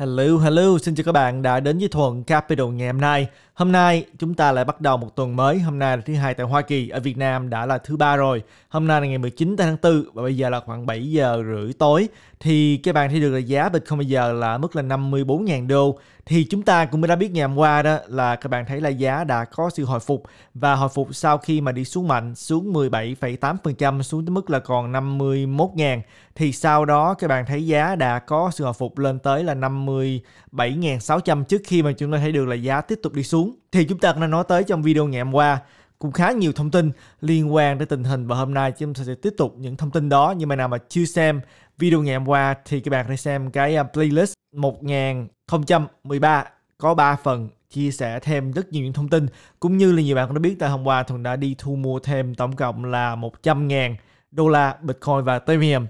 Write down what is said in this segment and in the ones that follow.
Hello, hello, xin chào các bạn đã đến với Thuận Capital ngày hôm nay. Hôm nay chúng ta lại bắt đầu một tuần mới. Hôm nay là thứ hai tại Hoa Kỳ, ở Việt Nam đã là thứ ba rồi. Hôm nay là ngày 19 tháng 4 và bây giờ là khoảng 7 giờ rưỡi tối. Thì các bạn thấy được là giá Bitcoin bây giờ là mức là 54.000 đô thì chúng ta cũng đã biết ngày hôm qua đó là các bạn thấy là giá đã có sự hồi phục và hồi phục sau khi mà đi xuống mạnh xuống 17,8% xuống tới mức là còn 51.000 thì sau đó các bạn thấy giá đã có sự hồi phục lên tới là 57.600 trước khi mà chúng ta thấy được là giá tiếp tục đi xuống thì chúng ta đã nói tới trong video ngày hôm qua cũng khá nhiều thông tin liên quan đến tình hình và hôm nay chúng ta sẽ tiếp tục những thông tin đó nhưng mà nào mà chưa xem video ngày hôm qua thì các bạn hãy xem cái à, playlist 1013 có 3 phần chia sẻ thêm rất nhiều những thông tin cũng như là nhiều bạn cũng đã biết tại hôm qua Thuận đã đi thu mua thêm tổng cộng là 100.000 đô la Bitcoin và Ethereum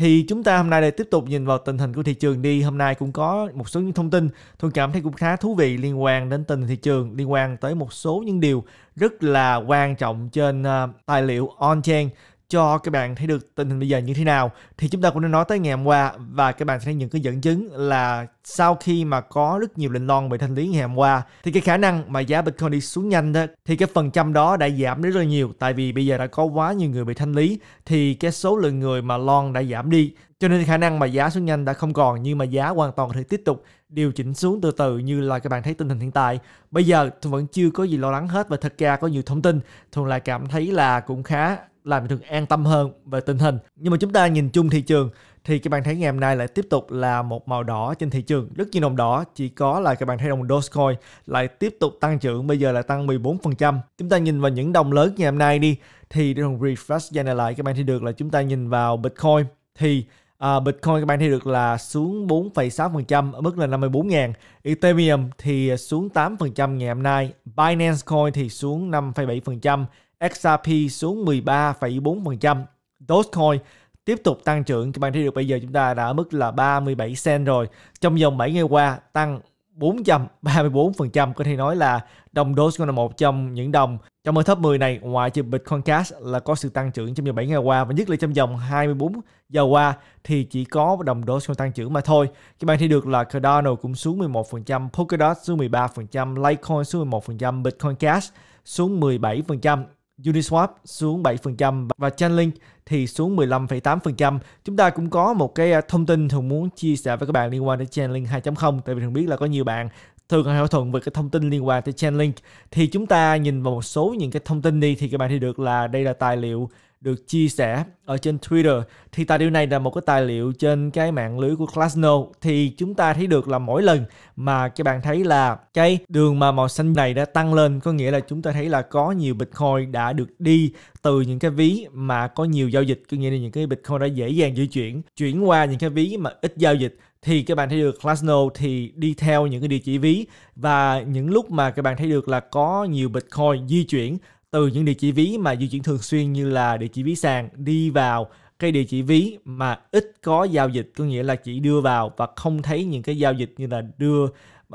thì chúng ta hôm nay lại tiếp tục nhìn vào tình hình của thị trường đi hôm nay cũng có một số những thông tin tôi cảm thấy cũng khá thú vị liên quan đến tình thị trường liên quan tới một số những điều rất là quan trọng trên uh, tài liệu on chain cho các bạn thấy được tình hình bây giờ như thế nào thì chúng ta cũng đã nói tới ngày hôm qua và các bạn sẽ thấy những cái dẫn chứng là sau khi mà có rất nhiều lệnh lon bị thanh lý ngày hôm qua thì cái khả năng mà giá Bitcoin đi xuống nhanh đó thì cái phần trăm đó đã giảm rất là nhiều tại vì bây giờ đã có quá nhiều người bị thanh lý thì cái số lượng người mà lon đã giảm đi cho nên khả năng mà giá xuống nhanh đã không còn nhưng mà giá hoàn toàn có thể tiếp tục điều chỉnh xuống từ từ như là các bạn thấy tình hình hiện tại. Bây giờ Thuận vẫn chưa có gì lo lắng hết và thật ra có nhiều thông tin thường lại cảm thấy là cũng khá làm thường an tâm hơn về tình hình. Nhưng mà chúng ta nhìn chung thị trường thì các bạn thấy ngày hôm nay lại tiếp tục là một màu đỏ trên thị trường rất nhiều đồng đỏ chỉ có là các bạn thấy đồng Dogecoin lại tiếp tục tăng trưởng bây giờ là tăng 14% chúng ta nhìn vào những đồng lớn ngày hôm nay đi thì đồng refresh ra này lại các bạn thấy được là chúng ta nhìn vào Bitcoin thì À, Bitcoin các bạn thấy được là xuống 4,6% ở mức là 54 ngàn. Ethereum thì xuống 8% ngày hôm nay. Binance Coin thì xuống 5,7%. XRP xuống 13,4%. Dogecoin tiếp tục tăng trưởng. Các bạn thấy được bây giờ chúng ta đã ở mức là 37 cent rồi. Trong vòng 7 ngày qua tăng 434%, có thể nói là đồng Dogecoin là một trong những đồng trong ở top 10 này ngoài trừ Bitcoin Cash là có sự tăng trưởng trong 17 ngày qua và nhất là trong vòng 24 giờ qua thì chỉ có đồng Dogecoin tăng trưởng mà thôi. Các bạn thấy được là Cardano cũng xuống 11%, Polkadot xuống 13%, Litecoin xuống 11%, Bitcoin Cash xuống 17%. Uniswap xuống 7% và Chainlink thì xuống 15,8%. Chúng ta cũng có một cái à, thông tin thường muốn chia sẻ với các bạn liên quan đến Chainlink 2.0 tại vì thường biết là có nhiều bạn thường hay thỏa thuận về cái thông tin liên quan tới Chainlink thì chúng ta nhìn vào một số những cái thông tin đi thì các bạn thấy được là đây là tài liệu được chia sẻ ở trên Twitter thì tài liệu này là một cái tài liệu trên cái mạng lưới của Classno thì chúng ta thấy được là mỗi lần mà các bạn thấy là cái đường mà màu xanh này đã tăng lên có nghĩa là chúng ta thấy là có nhiều Bitcoin đã được đi từ những cái ví mà có nhiều giao dịch có nghĩa là những cái Bitcoin đã dễ dàng di chuyển chuyển qua những cái ví mà ít giao dịch thì các bạn thấy được Classno thì đi theo những cái địa chỉ ví và những lúc mà các bạn thấy được là có nhiều Bitcoin di chuyển từ những địa chỉ ví mà di chuyển thường xuyên như là địa chỉ ví sàn đi vào cái địa chỉ ví mà ít có giao dịch có nghĩa là chỉ đưa vào và không thấy những cái giao dịch như là đưa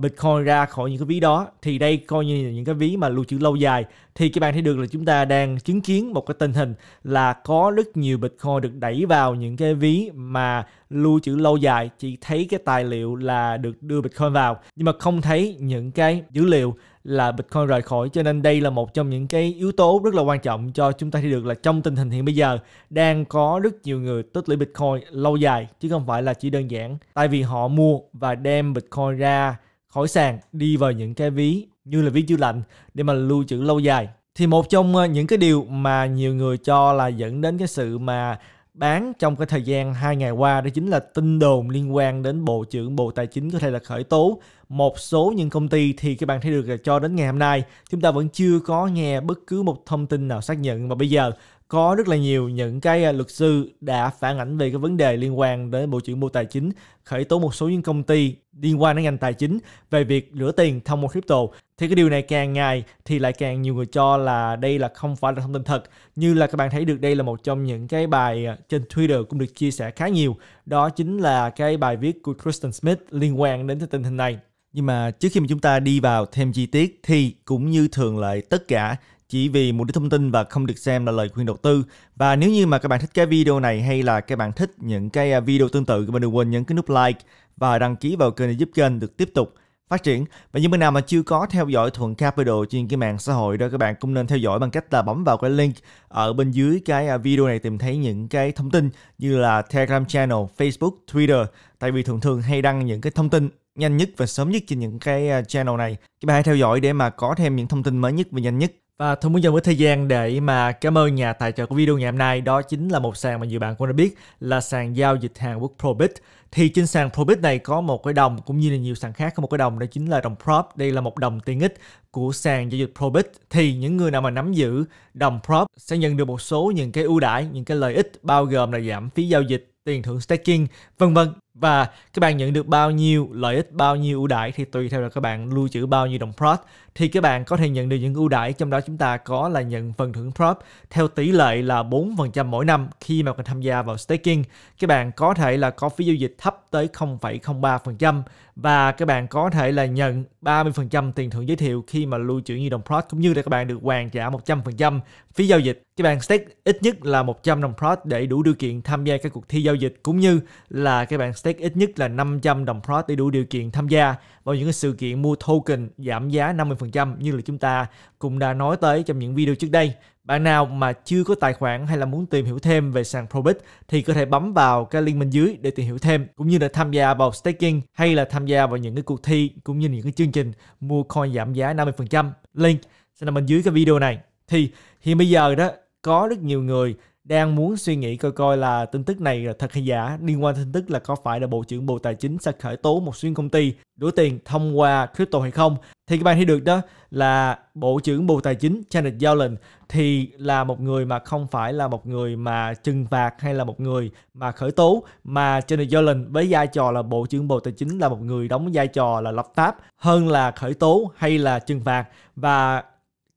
Bitcoin ra khỏi những cái ví đó thì đây coi như là những cái ví mà lưu trữ lâu dài thì các bạn thấy được là chúng ta đang chứng kiến một cái tình hình là có rất nhiều Bitcoin được đẩy vào những cái ví mà lưu trữ lâu dài chỉ thấy cái tài liệu là được đưa Bitcoin vào nhưng mà không thấy những cái dữ liệu là Bitcoin rời khỏi cho nên đây là một trong những cái yếu tố rất là quan trọng cho chúng ta thấy được là trong tình hình hiện bây giờ đang có rất nhiều người tích lũy Bitcoin lâu dài chứ không phải là chỉ đơn giản tại vì họ mua và đem Bitcoin ra khỏi sàn đi vào những cái ví như là ví chữ lạnh để mà lưu trữ lâu dài thì một trong ờ, những cái điều mà nhiều người cho là dẫn đến cái sự mà bán trong cái thời gian hai ngày qua đó chính là tin đồn liên quan đến Bộ trưởng Bộ Tài chính có thể là khởi tố một số những công ty thì các bạn thấy được là cho đến ngày hôm nay chúng ta vẫn chưa có nghe bất cứ một thông tin nào xác nhận và bây giờ có rất là nhiều những cái à, luật sư đã phản ảnh về cái vấn đề liên quan đến Bộ trưởng Bộ Tài chính khởi tố một số những công ty liên quan đến ngành tài chính về việc rửa tiền thông qua crypto thì cái điều này càng ngày thì lại càng nhiều người cho là đây là không phải là thông tin thật như là các bạn thấy được đây là một trong những cái bài à, trên Twitter cũng được chia sẻ khá nhiều đó chính là cái bài viết của Kristen Smith liên quan đến tình hình này nhưng mà trước khi mà chúng ta đi vào thêm chi tiết thì cũng như thường lệ tất cả chỉ vì một đích thông tin và không được xem là lời khuyên đầu tư. Và nếu như mà các bạn thích cái video này hay là các bạn thích những cái à, video tương tự, các bạn đừng quên nhấn cái nút like và đăng ký vào kênh để giúp kênh được tiếp tục phát triển. Và những bạn nào mà chưa có theo dõi Thuận Capital trên cái mạng xã hội đó các bạn cũng nên theo dõi bằng cách là bấm vào cái link ở bên dưới cái à, video này tìm thấy những cái thông tin như là Telegram channel, Facebook, Twitter. Tại vì thường thường hay đăng những cái thông tin nhanh nhất và sớm nhất trên những cái à, channel này. Các bạn hãy theo dõi để mà có thêm những thông tin mới nhất và nhanh nhất. Và thôi muốn dành với thời gian để mà cảm ơn nhà tài trợ của video ngày hôm nay đó chính là một sàn mà nhiều bạn cũng đã biết là sàn giao dịch Hàn Quốc Probit. Thì trên sàn Probit này có một cái đồng cũng như là nhiều sàn khác có một cái đồng đó chính là đồng Prop. Đây là một đồng tiện ích của sàn giao dịch Probit thì những người nào mà nắm giữ đồng Prop sẽ nhận được một số những cái ưu đãi, những cái lợi ích bao gồm là giảm phí giao dịch, tiền thưởng staking, vân vân và các bạn nhận được bao nhiêu lợi ích bao nhiêu ưu đãi thì tùy theo là các bạn lưu trữ bao nhiêu đồng prop thì các bạn có thể nhận được những ưu đãi trong đó chúng ta có là nhận phần thưởng prop theo tỷ lệ là 4% mỗi năm khi mà bạn tham gia vào staking các bạn có thể là có phí giao dịch thấp tới 0,03% và các bạn có thể là nhận 30% tiền thưởng giới thiệu khi mà lưu trữ nhiều đồng prop cũng như là các bạn được hoàn trả 100% phí giao dịch các bạn stake ít nhất là 100 đồng prop để đủ điều kiện tham gia các cuộc thi giao dịch cũng như là các bạn stake ít nhất là 500 đồng prot để đủ điều kiện tham gia vào những cái sự kiện mua token giảm giá 50% như là chúng ta cũng đã nói tới trong những video trước đây. Bạn nào mà chưa có tài khoản hay là muốn tìm hiểu thêm về sàn Probit thì có thể bấm vào cái link bên dưới để tìm hiểu thêm cũng như là tham gia vào staking hay là tham gia vào những cái cuộc thi cũng như những cái chương trình mua coin giảm giá 50%. Link sẽ nằm bên dưới cái video này. Thì hiện bây giờ đó có rất nhiều người đang muốn suy nghĩ coi coi là tin tức này là thật hay giả liên quan tin tức là có phải là bộ trưởng bộ tài chính sẽ khởi tố một xuyên công ty đổ tiền thông qua crypto hay không thì các bạn thấy được đó là bộ trưởng bộ tài chính Janet Yellen thì là một người mà không phải là một người mà trừng phạt hay là một người mà khởi tố mà Janet Yellen với vai trò là bộ trưởng bộ tài chính là một người đóng vai trò là lập pháp hơn là khởi tố hay là trừng phạt và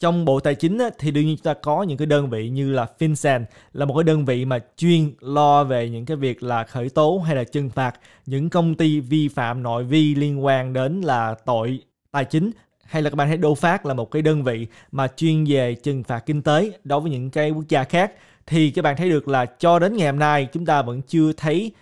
trong bộ tài chính thì đương nhiên chúng ta có những cái đơn vị như là FinCEN là một cái đơn vị mà chuyên lo về những cái việc là khởi tố hay là trừng phạt những công ty vi phạm nội vi liên quan đến là tội tài chính hay là các bạn thấy Đô Phát là một cái đơn vị mà chuyên về trừng phạt kinh tế đối với những cái quốc gia khác thì các bạn thấy được là cho đến ngày hôm nay chúng ta vẫn chưa thấy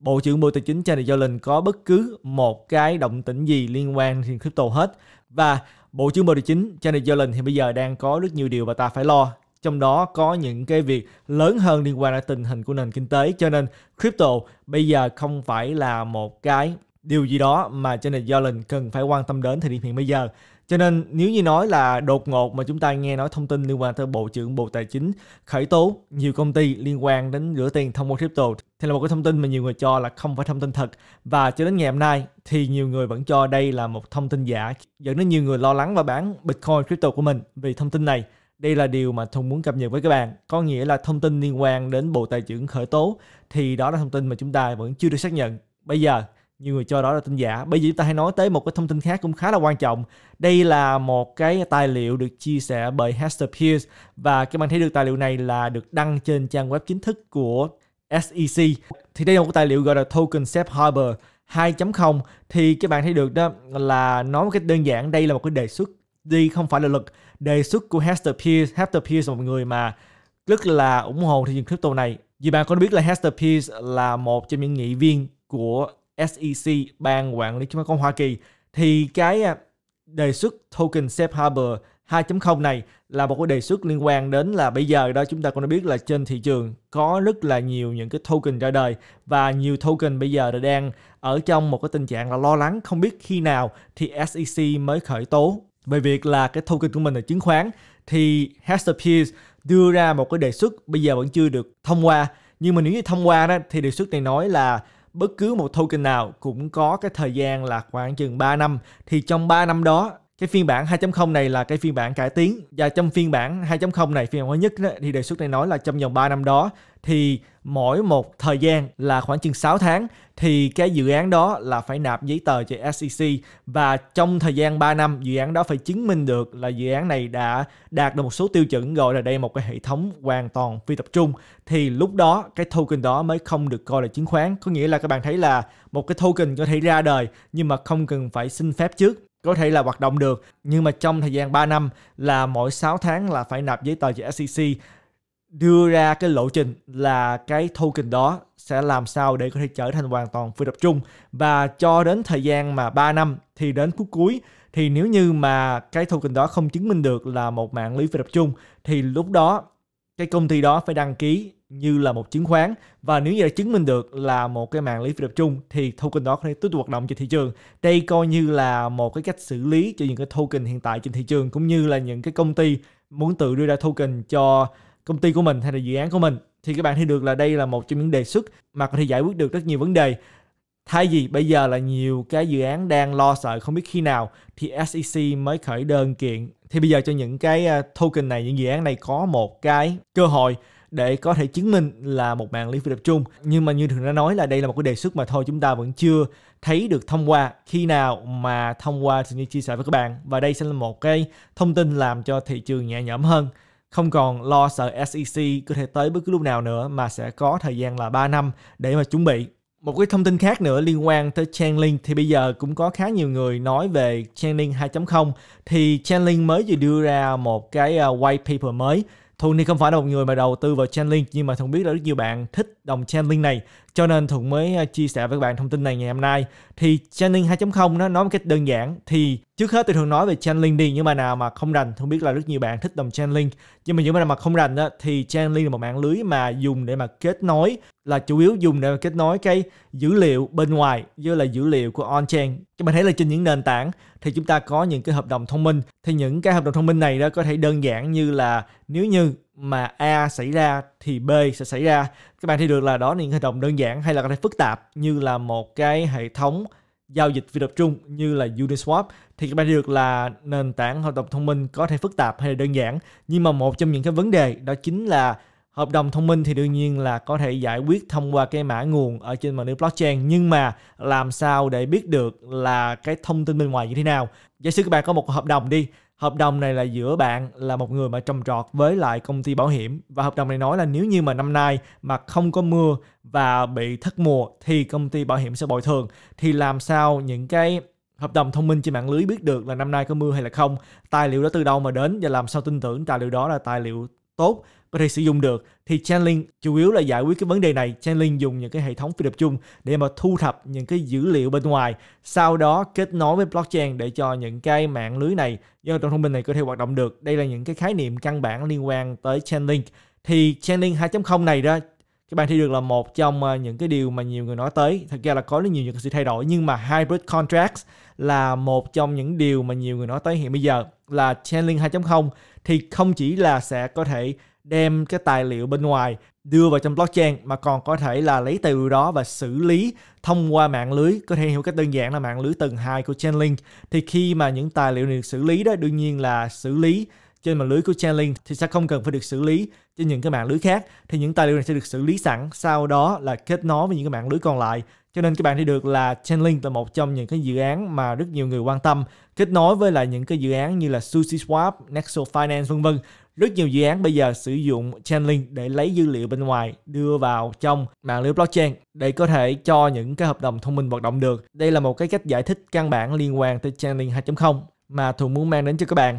Bộ trưởng Bộ Tài chính Janet Yellen có bất cứ một cái động tĩnh gì liên quan đến crypto hết và Bộ trưởng Bộ Tài chính Janet Yellen thì bây giờ đang có rất nhiều điều mà ta phải lo. Trong đó có những cái việc lớn hơn liên quan đến tình hình của nền kinh tế. Cho nên crypto bây giờ không phải là một cái điều gì đó mà Janet Yellen cần phải quan tâm đến thời điểm hiện bây giờ. Cho nên nếu như nói là đột ngột mà chúng ta nghe nói thông tin liên quan tới Bộ trưởng Bộ Tài chính khởi tố nhiều công ty liên quan đến rửa tiền thông qua crypto thì là một cái thông tin mà nhiều người cho là không phải thông tin thật và cho đến ngày hôm nay thì nhiều người vẫn cho đây là một thông tin giả dẫn đến nhiều người lo lắng và bán Bitcoin crypto của mình vì thông tin này đây là điều mà thùng muốn cập nhật với các bạn. Có nghĩa là thông tin liên quan đến Bộ Tài trưởng khởi tố thì đó là thông tin mà chúng ta vẫn chưa được xác nhận. Bây giờ nhiều người cho đó là tin giả bây giờ chúng ta hãy nói tới một cái thông tin khác cũng khá là quan trọng đây là một cái tài liệu được chia sẻ bởi Hester Pierce và các bạn thấy được tài liệu này là được đăng trên trang web chính thức của SEC thì đây là một tài liệu gọi là token safe harbor 2.0 thì các bạn thấy được đó là nói một cách đơn giản đây là một cái đề xuất đi không phải là luật đề xuất của Hester Pierce Hester Pierce là một người mà rất là ủng hộ thị trường crypto này vì bạn có biết là Hester Pierce là một trong những nghị viên của SEC, Ban Quản lý Chứng khoán Hoa Kỳ, thì cái à, đề xuất token safe harbor 2.0 này là một cái đề xuất liên quan đến là bây giờ đó chúng ta cũng đã biết là trên thị trường có rất là nhiều những cái token ra đời và nhiều token bây giờ đã đang ở trong một cái tình trạng là lo lắng không biết khi nào thì SEC mới khởi tố về việc là cái token của mình là chứng khoán thì Hester Pierce đưa ra một cái đề xuất bây giờ vẫn chưa được thông qua nhưng mà nếu như thông qua đó thì đề xuất này nói là bất cứ một token nào cũng có cái thời gian là khoảng chừng 3 năm thì trong 3 năm đó cái phiên bản 2.0 này là cái phiên bản cải tiến và trong phiên bản 2.0 này phiên bản mới nhất thì đề xuất này nói là trong vòng 3 năm đó thì mỗi một thời gian là khoảng chừng 6 tháng thì cái dự án đó là phải nạp giấy tờ cho SEC và trong thời gian 3 năm dự án đó phải chứng minh được là dự án này đã đạt được một số tiêu chuẩn gọi là đây một cái hệ thống hoàn toàn phi tập trung thì lúc đó cái token đó mới không được coi là chứng khoán có nghĩa là các bạn thấy là một cái token có thể ra đời nhưng mà không cần phải xin phép trước có thể là hoạt động được nhưng mà trong thời gian 3 năm là mỗi 6 tháng là phải nạp giấy tờ cho SEC đưa ra cái lộ trình là cái token đó sẽ làm sao để có thể trở thành hoàn toàn phi tập trung và cho đến thời gian mà 3 năm thì đến cuối cuối thì nếu như mà cái token đó không chứng minh được là một mạng lưới phi tập trung thì lúc đó cái công ty đó phải đăng ký như là một chứng khoán và nếu như đã chứng minh được là một cái mạng lưới phi tập trung thì token đó có thể tiếp tục hoạt động trên thị trường. Đây coi như là một cái cách xử lý cho những cái token hiện tại trên thị trường cũng như là những cái công ty muốn tự đưa ra token cho công ty của mình hay là dự án của mình thì các bạn thấy được là đây là một trong những đề xuất mà có thể giải quyết được rất nhiều vấn đề Thay vì bây giờ là nhiều cái dự án đang lo sợ không biết khi nào thì SEC mới khởi đơn kiện thì bây giờ cho những cái à, token này, những dự án này có một cái cơ hội để có thể chứng minh là một mạng lý phi tập trung. Nhưng mà như thường đã nói là đây là một cái đề xuất mà thôi chúng ta vẫn chưa thấy được thông qua. Khi nào mà thông qua thì như chia sẻ với các bạn và đây sẽ là một cái thông tin làm cho thị trường nhẹ nhõm hơn không còn lo sợ SEC có thể tới bất cứ lúc nào nữa mà sẽ có thời gian là 3 năm để mà chuẩn bị. Một cái thông tin khác nữa liên quan tới Chainlink thì bây giờ cũng có khá nhiều người nói về Chainlink 2.0 thì Chainlink mới vừa đưa ra một cái ờ, white paper mới Thuận thì không phải là một người mà đầu tư vào Chainlink nhưng mà Thuận biết là rất nhiều bạn thích đồng Chainlink này cho nên Thuận mới chia sẻ với các bạn thông tin này ngày hôm nay. Thì Channeling 2.0 nó nói một cách đơn giản thì trước hết tôi thường nói về Channeling đi nhưng mà nào mà không rành không biết là rất nhiều bạn thích đồng Channeling nhưng mà những bạn nào mà không rành đó, thì Channeling là một mạng lưới mà dùng để mà kết nối là chủ yếu dùng để mà kết nối cái dữ liệu bên ngoài với là dữ liệu của on-chain. Các bạn thấy là trên những nền tảng thì chúng ta có những cái hợp đồng thông minh thì những cái hợp đồng thông minh này đó có thể đơn giản như là nếu như mà A xảy ra thì B sẽ xảy ra. Các bạn thấy được là đó là những hành động đơn giản hay là có thể phức tạp như là một cái hệ thống giao dịch phi tập trung như là Uniswap thì các bạn thấy được là nền tảng hợp đồng thông minh có thể phức tạp hay là đơn giản nhưng mà một trong những cái vấn đề đó chính là hợp đồng thông minh thì đương nhiên là có thể giải quyết thông qua cái mã nguồn ở trên mạng lưới blockchain nhưng mà làm sao để biết được là cái thông tin bên ngoài như thế nào giả sử các bạn có một hợp đồng đi hợp đồng này là giữa bạn là một người mà trồng trọt với lại công ty bảo hiểm và hợp đồng này nói là nếu như mà năm nay mà không có mưa và bị thất mùa thì công ty bảo hiểm sẽ bồi thường thì làm sao những cái hợp đồng thông minh trên mạng lưới biết được là năm nay có mưa hay là không tài liệu đó từ đâu mà đến và làm sao tin tưởng tài liệu đó là tài liệu tốt có thể sử dụng được thì Chainlink chủ yếu là giải quyết cái vấn đề này Chainlink dùng những cái hệ thống phi tập trung để mà thu thập những cái dữ liệu bên ngoài sau đó kết nối với blockchain để cho những cái mạng lưới này do trong thông minh này có thể hoạt động được đây là những cái khái niệm căn bản liên quan tới Chainlink thì Chainlink 2.0 này đó cái bài thi được là một trong ờ, những cái điều mà nhiều người nói tới thật ra là có rất nhiều những sự thay đổi nhưng mà hybrid contracts là một trong những điều mà nhiều người nói tới hiện bây giờ là chainlink 2.0 thì không chỉ là sẽ có thể đem cái tài liệu bên ngoài đưa vào trong blockchain mà còn có thể là lấy tài liệu đó và xử lý thông qua mạng lưới có thể hiểu cách đơn giản là mạng lưới tầng 2 của Chainlink thì khi mà những tài liệu này được xử lý đó đương nhiên là xử lý trên mạng lưới của Chainlink thì sẽ không cần phải được xử lý trên những cái mạng lưới khác thì những tài liệu này sẽ được xử lý sẵn sau đó là kết nối với những cái mạng lưới còn lại cho nên các bạn thấy được là Chainlink là một trong những cái dự án mà rất nhiều người quan tâm kết nối với lại những cái dự án như là SushiSwap, Nexo Finance vân vân rất nhiều dự án bây giờ sử dụng Chainlink để lấy dữ liệu bên ngoài đưa vào trong mạng lưới blockchain để có thể cho những cái hợp đồng thông minh hoạt động được. Đây là một cái cách giải thích căn bản liên quan tới Chainlink 2.0 mà Thuận muốn mang đến cho các bạn.